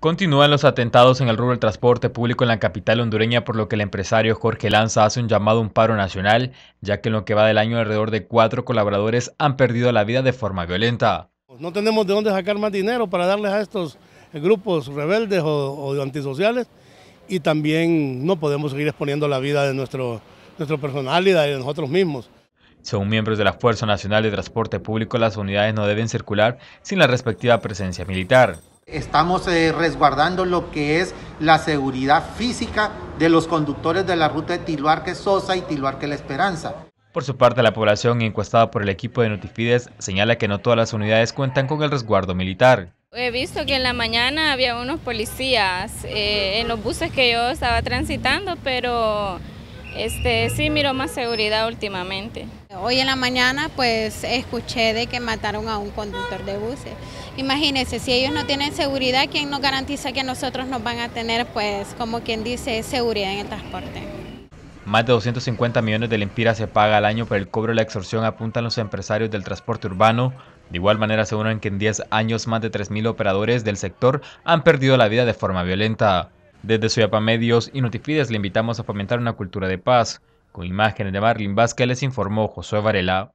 Continúan los atentados en el rubro del transporte público en la capital hondureña, por lo que el empresario Jorge Lanza hace un llamado a un paro nacional, ya que en lo que va del año alrededor de cuatro colaboradores han perdido la vida de forma violenta. No tenemos de dónde sacar más dinero para darles a estos grupos rebeldes o, antisociales y también no podemos seguir exponiendo la vida de nuestro, nuestro personal y de nosotros mismos. Según miembros de la Fuerza Nacional de Transporte Público, las unidades no deben circular sin la respectiva presencia militar. Estamos eh, resguardando lo que es la seguridad física de los conductores de la ruta de Tiluarque Sosa y Tiluarque La Esperanza. Por su parte, la población encuestada por el equipo de Notifides señala que no todas las unidades cuentan con el resguardo militar. He visto que en la mañana había unos policías eh, en los buses que yo estaba transitando, pero este, sí, miro más seguridad últimamente. Hoy en la mañana pues escuché de que mataron a un conductor de buses. Imagínense, si ellos no tienen seguridad, ¿quién nos garantiza que nosotros nos van a tener pues como quien dice seguridad en el transporte? Más de 250 millones de lempiras se paga al año por el cobro de la extorsión, apuntan los empresarios del transporte urbano. De igual manera aseguran que en 10 años más de 3.000 operadores del sector han perdido la vida de forma violenta. Desde Soyapa Medios y Notifides le invitamos a fomentar una cultura de paz. Con imágenes de Marlin Vázquez les informó Josué Varela.